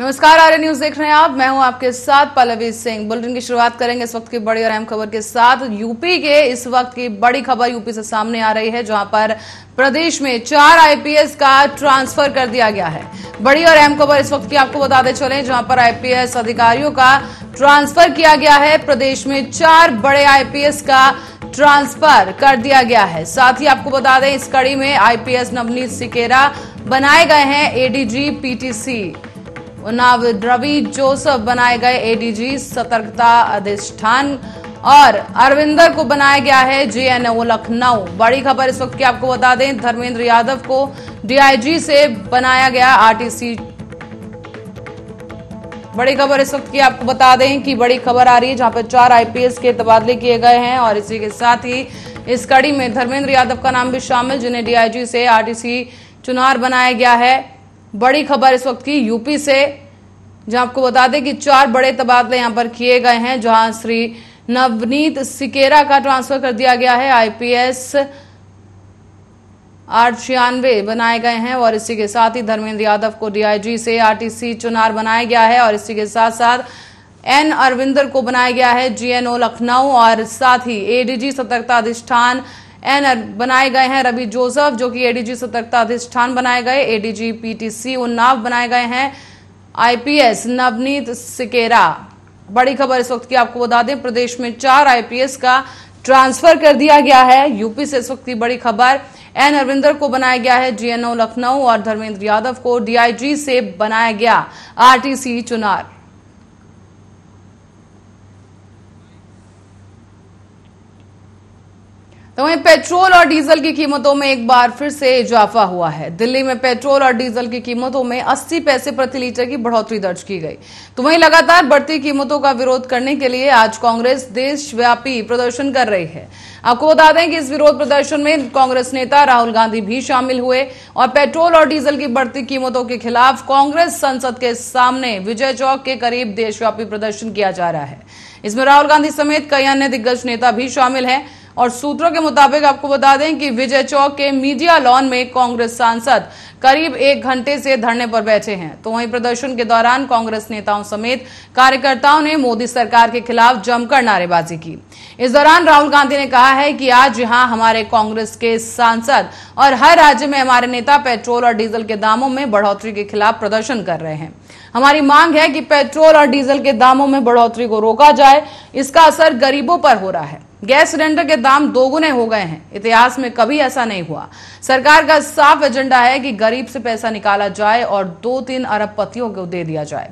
नमस्कार आर्य न्यूज देख रहे हैं आप मैं हूं आपके साथ पल्लवी सिंह बुलेटिन की शुरुआत करेंगे इस वक्त की बड़ी और अहम खबर के साथ यूपी के इस वक्त की बड़ी खबर यूपी से सामने आ रही है जहां पर प्रदेश में चार आईपीएस का ट्रांसफर कर दिया गया है बड़ी और अहम खबर इस वक्त की आपको बताते चले जहां पर आईपीएस अधिकारियों का ट्रांसफर किया गया है प्रदेश में चार बड़े आईपीएस का ट्रांसफर कर दिया गया है साथ ही आपको बता दें इस कड़ी में आईपीएस नवनीत सिकेरा बनाए गए हैं एडीजी पीटीसी उन्नाव रवि जोसफ बनाए गए एडीजी सतर्कता अधिष्ठान और अरविंदर को बनाया गया है जेएनओ लखनऊ बड़ी खबर इस वक्त की आपको बता दें धर्मेंद्र यादव को डीआईजी से बनाया गया आरटीसी बड़ी खबर इस वक्त की आपको बता दें कि बड़ी खबर आ रही है जहां पर चार आईपीएस के तबादले किए गए हैं और इसी के साथ ही इस कड़ी में धर्मेंद्र यादव का नाम भी शामिल जिन्हें डीआईजी से आरटीसी चुनार बनाया गया है बड़ी खबर इस वक्त की यूपी से जहां आपको बता दें कि चार बड़े तबादले यहां पर किए गए हैं जहां श्री नवनीत सिकेरा का ट्रांसफर कर दिया गया है आईपीएस आठ छियानवे बनाए गए हैं और इसी के साथ ही धर्मेंद्र यादव को डीआईजी से आरटीसी चुनार बनाया गया है और इसी के साथ साथ एन अरविंदर को बनाया गया है जीएनओ लखनऊ और साथ ही एडीजी सतर्कता अधिष्ठान एन बनाए गए हैं रवि जोसफ जो कि एडीजी सतर्कता अधिष्ठान बनाए गए एडीजी पीटीसी उन्नाव बनाए गए हैं आईपीएस नवनीत सिकेरा बड़ी खबर इस वक्त की आपको बता दें प्रदेश में चार आईपीएस का ट्रांसफर कर दिया गया है यूपी से इस वक्त की बड़ी खबर एन अरविंदर को बनाया गया है जीएनओ लखनऊ और धर्मेंद्र यादव को डीआईजी से बनाया गया आरटीसी चुनार तो वहीं पेट्रोल और डीजल की कीमतों में एक बार फिर से इजाफा हुआ है दिल्ली में पेट्रोल और डीजल की कीमतों में 80 पैसे प्रति लीटर की बढ़ोतरी दर्ज की गई तो वहीं लगातार बढ़ती कीमतों का विरोध करने के लिए आज कांग्रेस देशव्यापी प्रदर्शन कर रही है आपको बता दें कि इस विरोध प्रदर्शन में कांग्रेस नेता राहुल गांधी भी शामिल हुए और पेट्रोल और डीजल की बढ़ती कीमतों के खिलाफ कांग्रेस संसद के सामने विजय चौक के करीब देशव्यापी प्रदर्शन किया जा रहा है इसमें राहुल गांधी समेत कई अन्य दिग्गज नेता भी शामिल हैं और सूत्रों के मुताबिक आपको बता दें कि विजय चौक के मीडिया लॉन में कांग्रेस सांसद करीब एक घंटे से धरने पर बैठे हैं तो वहीं प्रदर्शन के दौरान कांग्रेस नेताओं समेत कार्यकर्ताओं ने मोदी सरकार के खिलाफ जमकर नारेबाजी की इस दौरान राहुल गांधी ने कहा है कि आज यहाँ हमारे कांग्रेस के सांसद और हर राज्य में हमारे नेता पेट्रोल और डीजल के दामों में बढ़ोतरी के खिलाफ प्रदर्शन कर रहे हैं हमारी मांग है कि पेट्रोल और डीजल के दामों में बढ़ोतरी को रोका जाए इसका असर गरीबों पर हो रहा है गैस सिलेंडर के दाम दोगुने हो गए हैं इतिहास में कभी ऐसा नहीं हुआ सरकार का साफ एजेंडा है कि गरीब से पैसा निकाला जाए और दो तीन अरब पतियों को दे दिया जाए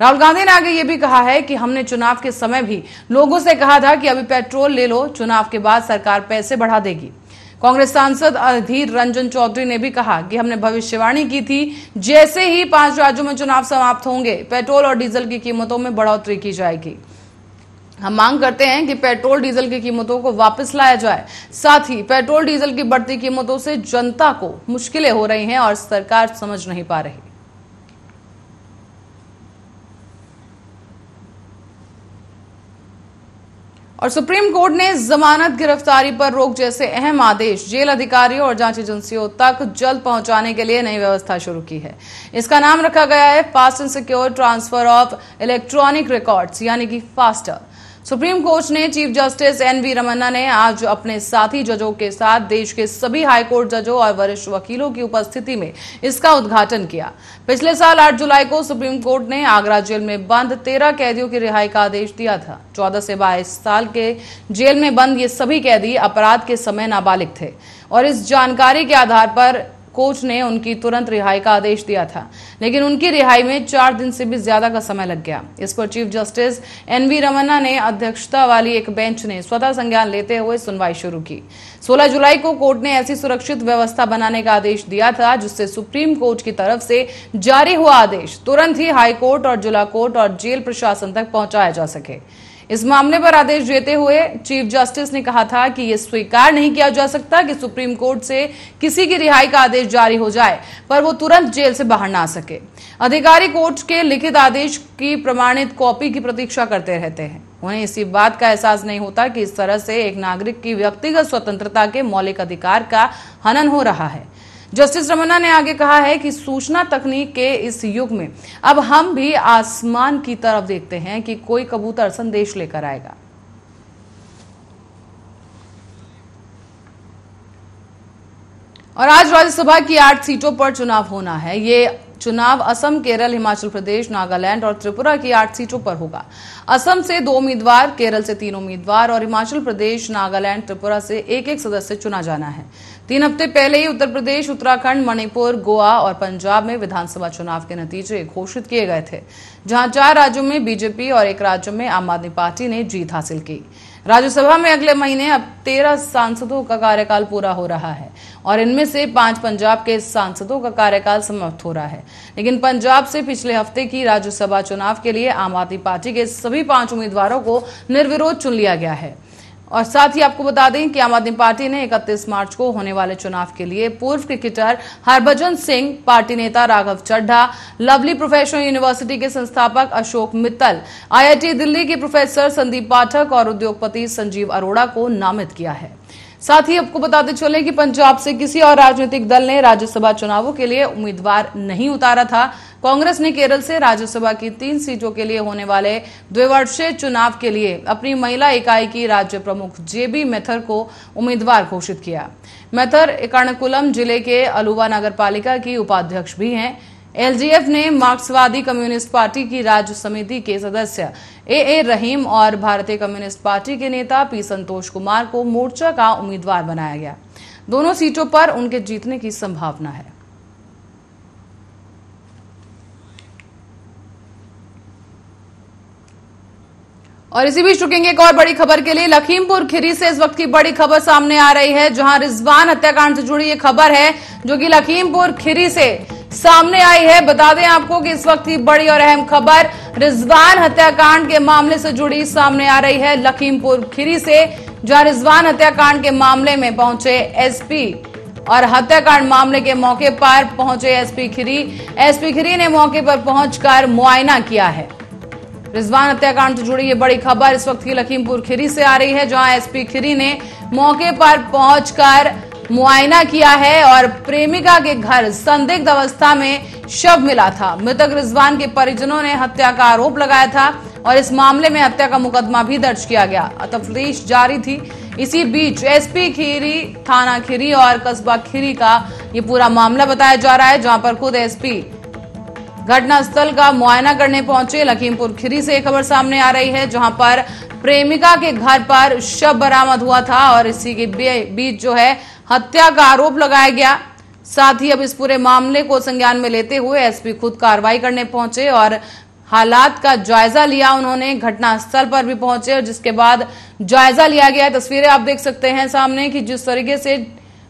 राहुल गांधी ने आगे ये भी कहा है कि हमने चुनाव के समय भी लोगों से कहा था कि अभी पेट्रोल ले लो चुनाव के बाद सरकार पैसे बढ़ा देगी कांग्रेस सांसद अधीर रंजन चौधरी ने भी कहा कि हमने भविष्यवाणी की थी जैसे ही पांच राज्यों में चुनाव समाप्त होंगे पेट्रोल और डीजल की कीमतों में बढ़ोतरी की जाएगी हम मांग करते हैं कि पेट्रोल डीजल की कीमतों को वापस लाया जाए साथ ही पेट्रोल डीजल की बढ़ती कीमतों से जनता को मुश्किलें हो रही हैं और सरकार समझ नहीं पा रही और सुप्रीम कोर्ट ने जमानत गिरफ्तारी पर रोक जैसे अहम आदेश जेल अधिकारियों और जांच एजेंसियों तक जल्द पहुंचाने के लिए नई व्यवस्था शुरू की है इसका नाम रखा गया है fast and secure transfer of electronic records यानी कि फास्टर सुप्रीम कोर्ट ने chief justice N V Ramana ने आज अपने साथी जजों के साथ देश के सभी हाईकोर्ट जजों और वरिष्ठ वकीलों की उपस्थिति में इसका उद्घाटन किया पिछले साल 8 जुलाई को सुप्रीम कोर्ट ने आगरा जेल में बंद 13 कैदियों की रिहाई का आदेश दिया था 14 से 22 साल के जेल में बंद ये सभी कैदी अपराध के समय नाबालिग थे और इस जानकारी के आधार पर कोच ने उनकी तुरंत रिहाई का आदेश दिया था लेकिन उनकी रिहाई में चार दिन से भी ज्यादा का समय लग गया इस पर chief justice N V Ramana ने अध्यक्षता वाली एक बेंच ने स्वतः संज्ञान लेते हुए सुनवाई शुरू की 16 जुलाई को कोर्ट ने ऐसी सुरक्षित व्यवस्था बनाने का आदेश दिया था जिससे सुप्रीम कोर्ट की तरफ से जारी हुआ आदेश तुरंत ही हाईकोर्ट और जिला कोर्ट और जेल प्रशासन तक पहुंचाया जा सके इस मामले पर आदेश देते हुए चीफ जस्टिस ने कहा था कि यह स्वीकार नहीं किया जा सकता कि सुप्रीम कोर्ट से किसी की रिहाई का आदेश जारी हो जाए पर वो तुरंत जेल से बाहर ना सके अधिकारी कोर्ट के लिखित आदेश की प्रमाणित कॉपी की प्रतीक्षा करते रहते हैं उन्हें इसी बात का एहसास नहीं होता कि इस तरह से एक नागरिक की व्यक्तिगत स्वतंत्रता के मौलिक अधिकार का हनन हो रहा है जस्टिस रमना ने आगे कहा है कि सूचना तकनीक के इस युग में अब हम भी आसमान की तरफ देखते हैं कि कोई कबूतर संदेश लेकर आएगा और आज राज्यसभा की आठ सीटों पर चुनाव होना है ये चुनाव असम केरल हिमाचल प्रदेश नागालैंड और त्रिपुरा की आठ सीटों पर होगा असम से दो उम्मीदवार केरल से तीन उम्मीदवार और हिमाचल प्रदेश नागालैंड त्रिपुरा से एक एक सदस्य चुना जाना है तीन हफ्ते पहले ही उत्तर प्रदेश उत्तराखंड मणिपुर गोवा और पंजाब में विधानसभा चुनाव के नतीजे घोषित किए गए थे जहां चार राज्यों में बीजेपी और एक राज्य में आम आदमी पार्टी ने जीत हासिल की राज्यसभा में अगले महीने अब तेरह सांसदों का कार्यकाल पूरा हो रहा है और इनमें से पांच पंजाब के सांसदों का कार्यकाल समाप्त हो रहा है लेकिन पंजाब से पिछले हफ्ते की राज्यसभा चुनाव के लिए आम आदमी पार्टी के सभी पांच उम्मीदवारों को निर्विरोध चुन लिया गया है और साथ ही आपको बता दें कि आम आदमी पार्टी ने 31 मार्च को होने वाले चुनाव के लिए पूर्व क्रिकेटर हरभजन सिंह पार्टी नेता Raghav Chadha Lovely Professional University के संस्थापक अशोक मित्तल आईआईटी दिल्ली के प्रोफेसर संदीप पाठक और उद्योगपति संजीव अरोड़ा को नामित किया है साथ ही आपको बताते चले कि पंजाब से किसी और राजनीतिक दल ने राज्यसभा चुनावों के लिए उम्मीदवार नहीं उतारा था कांग्रेस ने केरल से राज्यसभा की तीन सीटों के लिए होने वाले द्विवर्षीय चुनाव के लिए अपनी महिला इकाई की राज्य प्रमुख जेबी मेथर को उम्मीदवार घोषित किया मेथर इकर्णकुलम जिले के अलुवा नगर की उपाध्यक्ष भी हैं एलजीएफ ने मार्क्सवादी कम्युनिस्ट पार्टी की राज्य समिति के सदस्य ए ए रहीम और भारतीय कम्युनिस्ट पार्टी के नेता पी संतोष कुमार को मोर्चा का उम्मीदवार बनाया गया दोनों सीटों पर उनके जीतने की संभावना है और इसी बीच रुकेंगे एक और बड़ी खबर के लिए लखीमपुर खीरी से इस वक्त की बड़ी खबर सामने आ रही है जहां रिजवान हत्याकांड से जुड़ी ये खबर है जो कि लखीमपुर खीरी से सामने आई है बता दें आपको कि इस वक्त की बड़ी और अहम खबर रिजवान हत्याकांड के मामले से जुड़ी सामने आ रही है लखीमपुर खीरी से जहां रिजवान हत्याकांड के मामले में पहुंचे एसपी और हत्याकांड मामले के मौके पर पहुंचे एसपी खिरी एसपी खिरी ने मौके पर पहुंचकर मुआयना किया है रिजवान हत्याकांड से जुड़ी ये बड़ी खबर इस वक्त की लखीमपुर खिरी से आ रही है जहां एसपी खिरी ने मौके पर पहुंचकर मुआयना किया है और प्रेमिका के घर संदिग्ध अवस्था में शव मिला था मृतक रिजवान के परिजनों ने हत्या का आरोप लगाया था और इस मामले में हत्या का मुकदमा भी दर्ज किया गया तफ्तीश जारी थी इसी बीच एसपी खीरी थाना खीरी और कस्बा खीरी का ये पूरा मामला बताया जा रहा है जहां पर खुद एसपी घटनास्थल का मुआयना करने पहुंचे लखीमपुर खीरी से खबर सामने आ रही है जहां पर प्रेमिका के घर पर शव बरामद हुआ था और इसी के बीच जो है हत्या का आरोप लगाया गया साथ ही अब इस पूरे मामले को संज्ञान में लेते हुए एसपी खुद कार्रवाई करने पहुंचे और हालात का जायजा लिया उन्होंने घटनास्थल पर भी पहुंचे और जिसके बाद जायजा लिया गया तस्वीरें आप देख सकते हैं सामने कि जिस तरीके से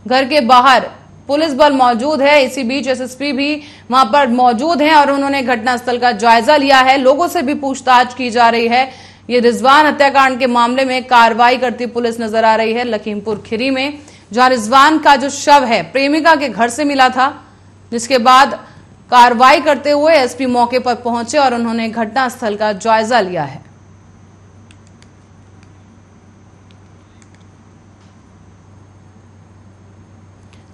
घर के बाहर पुलिस बल मौजूद है इसी बीच एसएसपी भी वहां पर मौजूद हैं और उन्होंने घटनास्थल का जायजा लिया है लोगों से भी पूछताछ की जा रही है ये रिजवान हत्याकांड के मामले में कार्रवाई करती पुलिस नजर आ रही है लखीमपुर खीरी में जहां रिजवान का जो शव है प्रेमिका के घर से मिला था जिसके बाद कार्रवाई करते हुए एसपी मौके पर पहुंचे और उन्होंने घटनास्थल का जायजा लिया है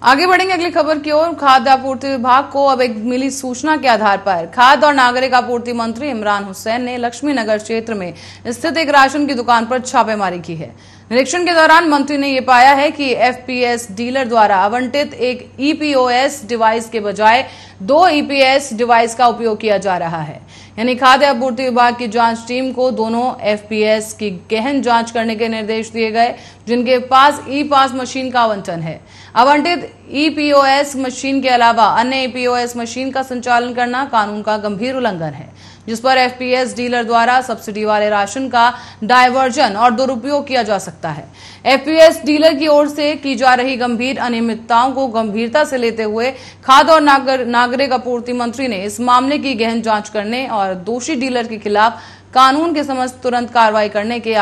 आगे बढ़ेंगे अगली खबर की ओर खाद्य आपूर्ति विभाग को अब एक मिली सूचना के आधार पर खाद्य और नागरिक आपूर्ति मंत्री इमरान हुसैन ने लक्ष्मी नगर क्षेत्र में स्थित एक राशन की दुकान पर छापेमारी की है निरीक्षण के दौरान मंत्री ने यह पाया है कि एफपीएस डीलर द्वारा आवंटित एक ईपीओएस e डिवाइस के बजाय दो ईपीएस e डिवाइस का उपयोग किया जा रहा है यानी खाद्य आपूर्ति विभाग की जांच टीम को दोनों एफपीएस की गहन जांच करने के निर्देश दिए गए जिनके पास ई पास मशीन का आवंटन है आवंटित ईपीओएस मशीन के अलावा अन्य ईपीओएस मशीन का संचालन करना कानून का गंभीर उल्लंघन है जिस पर एफपीएस डीलर द्वारा सब्सिडी वाले राशन का डायवर्जन और दुरुपयोग किया जा सकता है एफपीएस डीलर की ओर से की जा रही गंभीर अनियमितताओं को गंभीरता से लेते हुए खाद्य और नागर, नागरिक आपूर्ति मंत्री ने इस मामले की गहन जांच करने और और दोषी डीलर के खिलाफ कानून के समझ तुरंत कार्रवाई करने के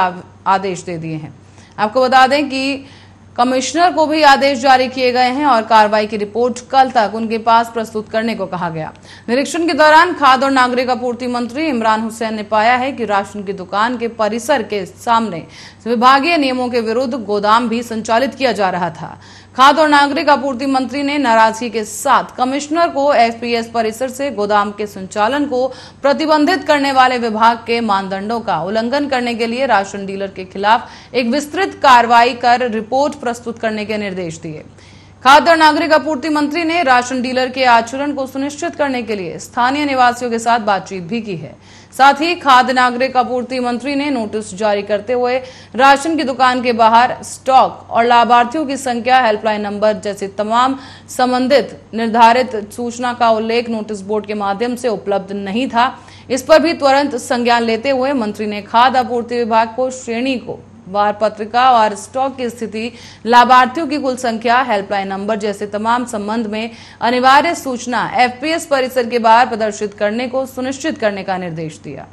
आदेश दे दिए हैं आपको बता दें कि कमिश्नर को भी आदेश जारी किए गए हैं और कार्रवाई की रिपोर्ट कल तक उनके पास प्रस्तुत करने को कहा गया निरीक्षण के दौरान खाद और नागरिक आपूर्ति मंत्री इमरान हुसैन ने पाया है कि राशन की दुकान के परिसर के सामने विभागीय नियमों के विरुद्ध गोदाम भी संचालित किया जा रहा था खाद्य और नागरिक आपूर्ति मंत्री ने नाराजगी के साथ कमिश्नर को एफपीएस परिसर से गोदाम के संचालन को प्रतिबंधित करने वाले विभाग के मानदंडों का उल्लंघन करने के लिए राशन डीलर के खिलाफ एक विस्तृत कार्रवाई कर रिपोर्ट प्रस्तुत करने के निर्देश दिए खाद्य और नागरिक आपूर्ति मंत्री ने राशन डीलर के आचरण को सुनिश्चित करने के लिए स्थानीय निवासियों के साथ बातचीत भी की है साथ ही खाद्य नागरिक आपूर्ति मंत्री ने नोटिस जारी करते हुए राशन की दुकान के बाहर स्टॉक और लाभार्थियों की संख्या हेल्पलाइन नंबर जैसे तमाम संबंधित निर्धारित सूचना का उल्लेख नोटिस बोर्ड के माध्यम से उपलब्ध नहीं था इस पर भी तुरंत संज्ञान लेते हुए मंत्री ने खाद्य आपूर्ति विभाग को श्रेणी को वार पत्रिका और स्टॉक की स्थिति लाभार्थियों की कुल संख्या हेल्पलाइन नंबर जैसे तमाम संबंध में अनिवार्य सूचना एफपीएस परिसर के बाहर प्रदर्शित करने को सुनिश्चित करने का निर्देश दिया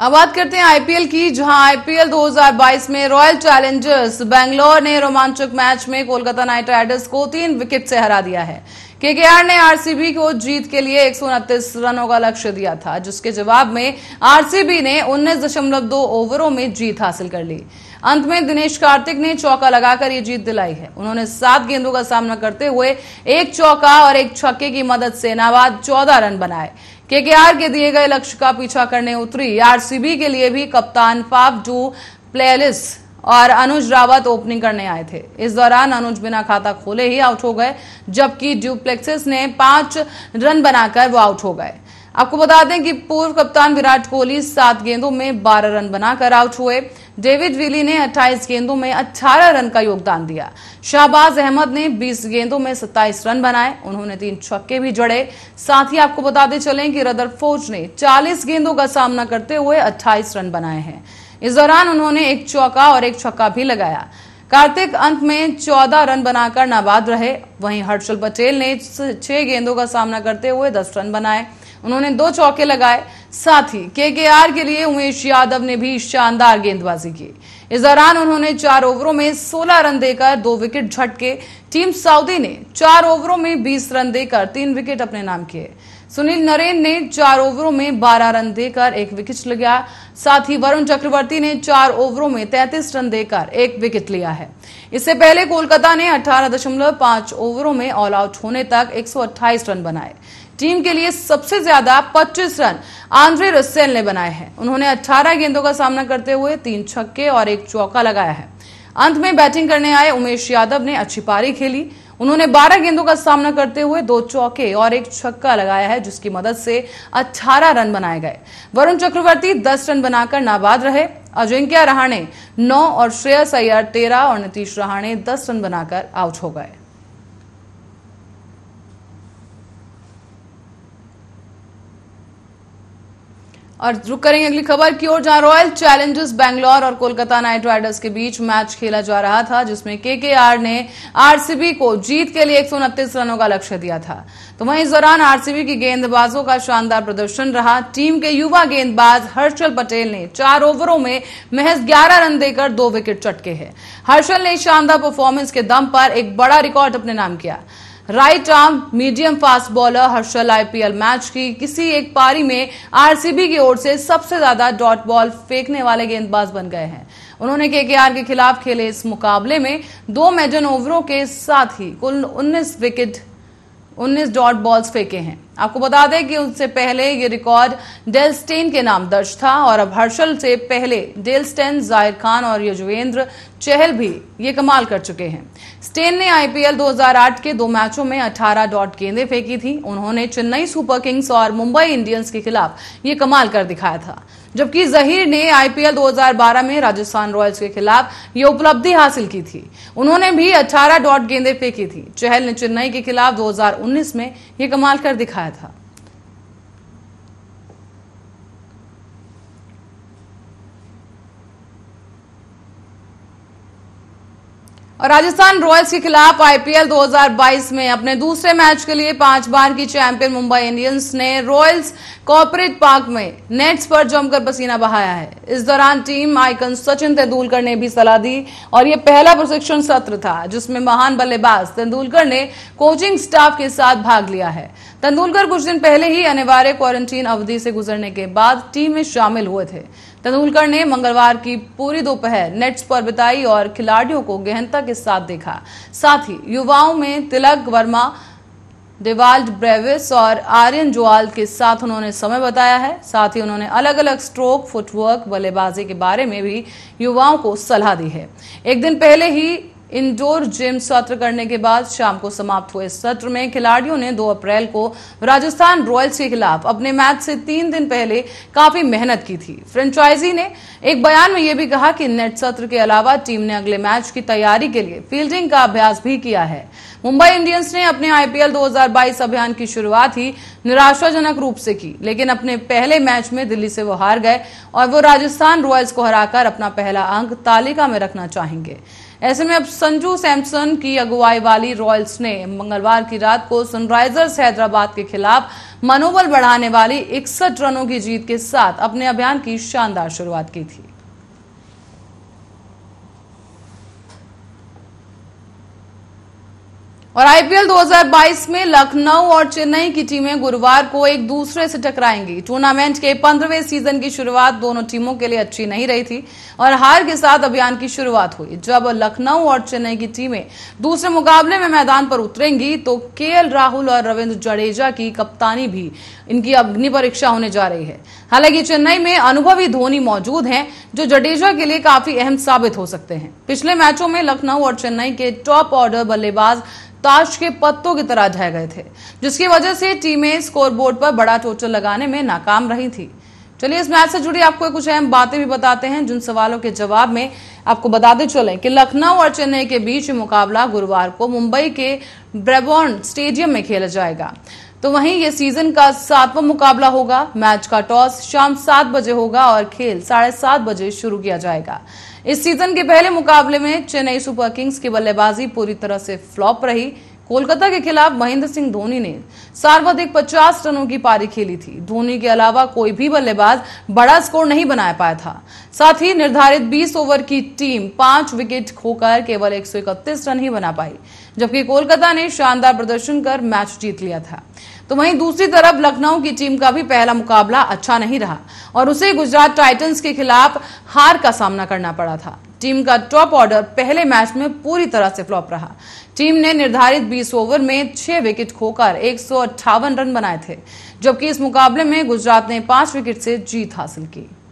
अब बात करते हैं आईपीएल की जहां आईपीएल 2022 में रॉयल चैलेंजर्स बेंगलोर ने रोमांचक मैच में कोलकाता नाइट राइडर्स को तीन विकेट से हरा दिया है केकेआर ने आरसीबी को जीत के लिए एक रनों का लक्ष्य दिया था जिसके जवाब में आरसीबी ने उन्नीस ओवरों में जीत हासिल कर ली अंत में दिनेश कार्तिक ने चौका लगाकर ये जीत दिलाई है उन्होंने सात गेंदों का सामना करते हुए एक चौका और एक छक्के की मदद से नाबाद चौदह रन बनाए केकेआर के दिए गए लक्ष्य का पीछा करने उतरी आरसीबी के लिए भी कप्तान फाफ जू प्लेलिस और अनुज रावत ओपनिंग करने आए थे इस दौरान अनुज बिना खाता खोले ही आउट हो गए जबकि ड्यूप्लेक्सिस ने पांच रन बनाकर वो आउट हो गए आपको बता दें कि पूर्व कप्तान विराट कोहली सात गेंदों में बारह रन बनाकर आउट हुए डेविड विली ने 28 गेंदों में 18 रन का योगदान दिया शाहबाज अहमद ने 20 गेंदों में 27 रन बनाए उन्होंने तीन छक्के भी जड़े साथ ही आपको बताते चलें कि फोर्ज ने 40 गेंदों का सामना करते हुए 28 रन बनाए हैं इस दौरान उन्होंने एक चौका और एक छक्का भी लगाया कार्तिक अंत में 14 रन बनाकर नाबाद रहे वहीं हर्षल पटेल ने छह गेंदों का सामना करते हुए 10 रन बनाए उन्होंने दो चौके लगाए साथ ही केकेआर के लिए उमेश यादव ने भी शानदार गेंदबाजी की इस दौरान उन्होंने चार ओवरों में 16 रन देकर दो विकेट झटके टीम साउदी ने चार ओवरों में 20 रन देकर तीन विकेट अपने नाम किए सुनील नरेन ने चार ओवरों में 12 रन देकर एक विकेट लिया साथ ही वरुण चक्रवर्ती ने चार ओवरों में 33 रन देकर एक विकेट लिया है इससे पहले कोलकाता ने 18.5 ओवरों में ऑल आउट होने तक 128 रन बनाए टीम के लिए सबसे ज्यादा 25 रन आंद्रे रसेल ने बनाए हैं उन्होंने 18 गेंदों का सामना करते हुए तीन छक्के और एक चौका लगाया है अंत में बैटिंग करने आए उमेश यादव ने अच्छी पारी खेली उन्होंने 12 गेंदों का सामना करते हुए दो चौके और एक छक्का लगाया है जिसकी मदद से 18 रन बनाए गए वरुण चक्रवर्ती 10 रन बनाकर नाबाद रहे अजिंक्य रहाणे 9 और श्रेयस अय्यर 13 और नीतीश रहाणे 10 रन बनाकर आउट हो गए और रुक करेंगे अगली खबर की ओर जहां रॉयल चैलेंजर्स बैंगलोर और कोलकाता नाइट राइडर्स के बीच मैच खेला जा रहा था जिसमें केकेआर ने आरसीबी को जीत के लिए एक रनों का लक्ष्य दिया था तो वहीं इस दौरान आरसीबी की गेंदबाजों का शानदार प्रदर्शन रहा टीम के युवा गेंदबाज हर्षल पटेल ने चार ओवरों में महज ग्यारह रन देकर दो विकेट चटके हैं हर्षल ने शानदार परफॉर्मेंस के दम पर एक बड़ा रिकॉर्ड अपने नाम किया right arm medium fast bowler Harshal IPL match की किसी एक पारी में आरसीबी की ओर से सबसे ज्यादा डॉट बॉल फेंकने वाले गेंदबाज बन गए हैं उन्होंने केकेआर के खिलाफ खेले इस मुकाबले में दो मैजन ओवरों के साथ ही कुल 19 विकेट 19 डॉट बॉल्स फेंके हैं आपको बता दें कि उससे पहले ये रिकॉर्ड डेल स्टेन के नाम दर्ज था और अब हर्षल से पहले डेल स्टेन जाहिर खान और यजुवेंद्र चहल भी ये कमाल कर चुके हैं स्टेन ने आईपीएल 2008 के दो मैचों में 18 डॉट गेंदें फेंकी थी उन्होंने चेन्नई सुपर किंग्स और मुंबई इंडियंस के खिलाफ ये कमाल कर दिखाया था जबकि जहीर ने आईपीएल 2012 में राजस्थान रॉयल्स के खिलाफ ये उपलब्धि हासिल की थी उन्होंने भी 18 डॉट गेंदें फेंकी थी चहल ने चेन्नई के खिलाफ 2019 में ये कमाल कर दिखाया 他。और राजस्थान रॉयल्स के खिलाफ आईपीएल 2022 में अपने दूसरे मैच के लिए पांच बार की चैंपियन मुंबई इंडियंस ने रॉयल्स कॉपरेट पार्क में नेट्स पर जमकर पसीना बहाया है इस दौरान टीम आइकन सचिन तेंदुलकर ने भी सलाह दी और यह पहला प्रशिक्षण सत्र था जिसमें महान बल्लेबाज तेंदुलकर ने कोचिंग स्टाफ के साथ भाग लिया है तेंदुलकर कुछ दिन पहले ही अनिवार्य क्वारंटीन अवधि से गुजरने के बाद टीम में शामिल हुए थे तेंदुलकर ने मंगलवार की पूरी दोपहर नेट्स पर बिताई और खिलाड़ियों को गहनता के साथ देखा साथ ही युवाओं में तिलक वर्मा डेवाल्ड ब्रेविस और आर्यन जोआल के साथ उन्होंने समय बताया है साथ ही उन्होंने अलग अलग स्ट्रोक फुटवर्क बल्लेबाजी के बारे में भी युवाओं को सलाह दी है एक दिन पहले ही इंडोर जिम सत्र करने के बाद शाम को समाप्त हुए सत्र में खिलाड़ियों ने 2 अप्रैल को राजस्थान रॉयल्स के खिलाफ अपने मैच से तीन दिन पहले काफी मेहनत की थी फ्रेंचाइजी ने एक बयान में यह भी कहा कि नेट सत्र के अलावा टीम ने अगले मैच की तैयारी के लिए फील्डिंग का अभ्यास भी किया है मुंबई इंडियंस ने अपने आईपीएल 2022 अभियान की शुरुआत ही निराशाजनक रूप से की लेकिन अपने पहले मैच में दिल्ली से वो हार गए और वो राजस्थान रॉयल्स को हराकर अपना पहला अंक तालिका में रखना चाहेंगे ऐसे में अब संजू सैमसन की अगुवाई वाली रॉयल्स ने मंगलवार की रात को सनराइजर्स हैदराबाद के खिलाफ मनोबल बढ़ाने वाली इकसठ रनों की जीत के साथ अपने अभियान की शानदार शुरुआत की थी और आईपीएल 2022 में लखनऊ और चेन्नई की टीमें गुरुवार को एक दूसरे से टकराएंगी टूर्नामेंट के पंद्रहवें सीजन की शुरुआत दोनों टीमों के लिए अच्छी नहीं रही थी और हार के साथ अभियान की शुरुआत हुई जब लखनऊ और चेन्नई की टीमें दूसरे मुकाबले में मैदान पर उतरेंगी तो के राहुल और रविन्द्र जडेजा की कप्तानी भी इनकी अग्नि परीक्षा होने जा रही है हालांकि चेन्नई में अनुभवी धोनी मौजूद हैं जो जडेजा के लिए काफी अहम साबित हो सकते हैं पिछले मैचों में लखनऊ और चेन्नई के टॉप ऑर्डर बल्लेबाज ताश के पत्तों की तरह ढह गए थे जिसकी वजह से टीमें स्कोरबोर्ड पर बड़ा टोटल लगाने में नाकाम रही थी चलिए इस मैच से जुड़ी आपको कुछ अहम बातें भी बताते हैं जिन सवालों के जवाब में आपको बताते चले कि लखनऊ और चेन्नई के बीच मुकाबला गुरुवार को मुंबई के ब्रेबॉर्न स्टेडियम में खेला जाएगा तो वहीं ये सीजन का सातवां मुकाबला होगा मैच का टॉस शाम सात बजे होगा और खेल साढ़े सात बजे शुरू किया जाएगा इस सीजन के पहले मुकाबले में चेन्नई सुपर किंग्स की बल्लेबाजी पूरी तरह से फ्लॉप रही कोलकाता के खिलाफ महेंद्र सिंह धोनी ने सर्वाधिक 50 रनों की पारी खेली थी धोनी के अलावा कोई भी बल्लेबाज बड़ा स्कोर नहीं बना पाया था साथ ही निर्धारित 20 ओवर की टीम पांच विकेट खोकर केवल 131 रन ही बना पाई जबकि कोलकाता ने शानदार प्रदर्शन कर मैच जीत लिया था तो वहीं दूसरी तरफ लखनऊ की टीम का भी पहला मुकाबला अच्छा नहीं रहा और उसे गुजरात टाइटन्स के खिलाफ हार का सामना करना पड़ा था टीम का टॉप ऑर्डर पहले मैच में पूरी तरह से फ्लॉप रहा टीम ने निर्धारित 20 ओवर में 6 विकेट खोकर एक रन बनाए थे जबकि इस मुकाबले में गुजरात ने 5 विकेट से जीत हासिल की